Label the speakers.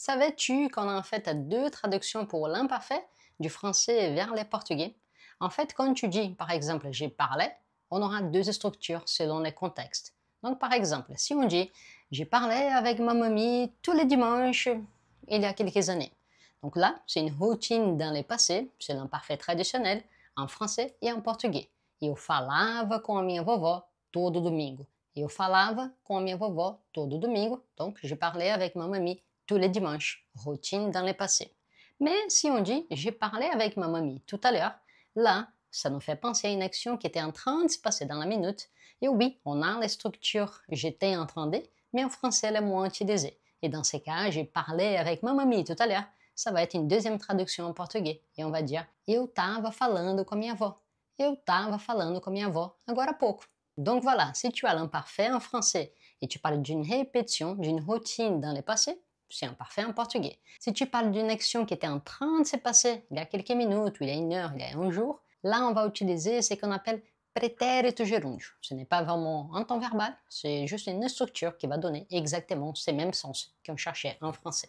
Speaker 1: Savais-tu qu'on a en fait deux traductions pour l'imparfait, du français vers le portugais En fait, quand tu dis par exemple j'ai parlé, on aura deux structures selon les contextes. Donc par exemple, si on dit j'ai parlé avec ma mamie tous les dimanches il y a quelques années. Donc là, c'est une routine dans le passé, c'est l'imparfait traditionnel en français et en portugais. Eu falava com a minha vovó todo domingo. Eu falava com a minha vovó todo domingo. Donc, je parlais avec ma mamie tous les dimanches, routine dans le passé. Mais si on dit j'ai parlé avec ma mamie tout à l'heure, là, ça nous fait penser à une action qui était en train de se passer dans la minute. Et oui, on a les structures j'étais en train de, mais en français elle est moins utilisée. Et dans ces cas, j'ai parlé avec ma mamie tout à l'heure, ça va être une deuxième traduction en portugais. Et on va dire eu estava falando com minha avó. Eu estava falando com minha avó agora há pouco. Donc voilà, si tu as l'imparfait en français et tu parles d'une répétition, d'une routine dans le passé, c'est un parfait en portugais. Si tu parles d'une action qui était en train de se passer il y a quelques minutes, ou il y a une heure, il y a un jour, là on va utiliser ce qu'on appelle pretérito gerúndio. Ce n'est pas vraiment un temps verbal, c'est juste une structure qui va donner exactement ces mêmes sens qu'on cherchait en français.